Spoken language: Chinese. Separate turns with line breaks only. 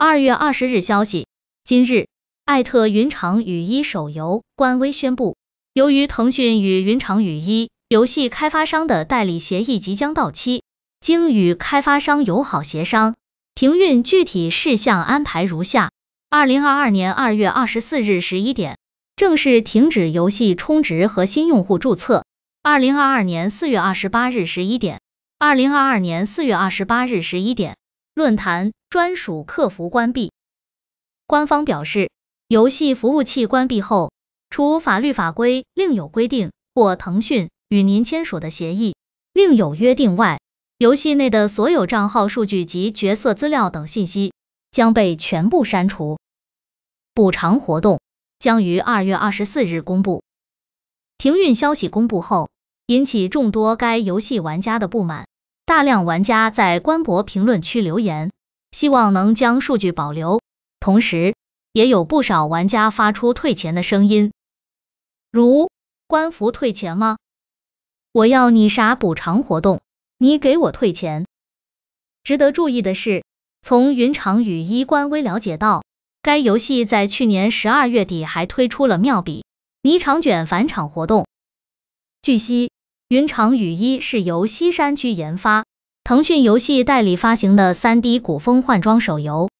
二月二十日消息，今日艾特云长雨衣手游官微宣布，由于腾讯与云长雨衣游戏开发商的代理协议即将到期，经与开发商友好协商，停运具体事项安排如下：二零二二年二月二十四日十一点，正式停止游戏充值和新用户注册；二零二二年四月二十八日十一点，二零二二年四月二十八日十一点。论坛专属客服关闭。官方表示，游戏服务器关闭后，除法律法规另有规定或腾讯与您签署的协议另有约定外，游戏内的所有账号数据及角色资料等信息将被全部删除。补偿活动将于二月二十四日公布。停运消息公布后，引起众多该游戏玩家的不满。大量玩家在官博评论区留言，希望能将数据保留，同时也有不少玩家发出退钱的声音，如“官服退钱吗？我要你啥补偿活动，你给我退钱。”值得注意的是，从云长羽衣官微了解到，该游戏在去年十二月底还推出了妙笔霓裳卷返场活动。据悉，云长羽衣是由西山居研发。腾讯游戏代理发行的 3D 古风换装手游。